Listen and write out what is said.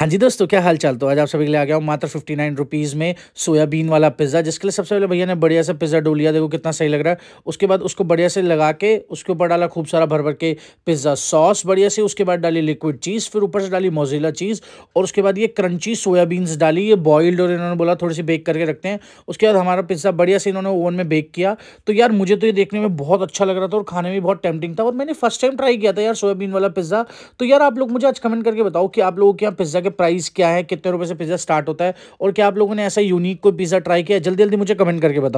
हाँ जी दोस्तों क्या हाल चाल तो आज आप सभी के लिए आ गया हूँ मात्र फिफ्टी नाइन रुपीज़ में सोयाबीन वाला पिज़्ज़ा जिसके लिए सबसे पहले भैया ने बढ़िया सा पिज़्ज़ा डो लिया देखो कितना सही लग रहा है उसके बाद उसको बढ़िया से लगा के उसके ऊपर डाला खूब सारा भर भर के पिज़्ज़ा सॉस बढ़िया से उसके बाद डाली लिक्विड चीज़ फिर ऊपर से डाली मोजिला चीज़ और उसके बाद ये क्रंची सोयाबीन्स डाली ये बॉइल्ड और इन्होंने बोला थोड़ी सी बेक करके रखते हैं उसके बाद हमारा पिज़्ज़ा बढ़िया से इन्होंने ओवन में बेक किया तो यार मुझे तो ये देखने में बहुत अच्छा लग रहा था और खाने में बहुत टेम्पटिंग था और मैंने फर्स्ट टाइम ट्राई किया था यार सोयाबीन वाला पिज़्ज़ा तो यार आप लोग मुझे आज कमेंट करके बताओ कि आप लोगों के यहाँ पिज़्ज़ा के प्राइस क्या है कितने रुपए से पिज़्ज़ा स्टार्ट होता है और क्या आप लोगों ने ऐसा यूनिक कोई पिज़्ज़ा ट्राई किया जल्दी जल्दी मुझे कमेंट करके बताओ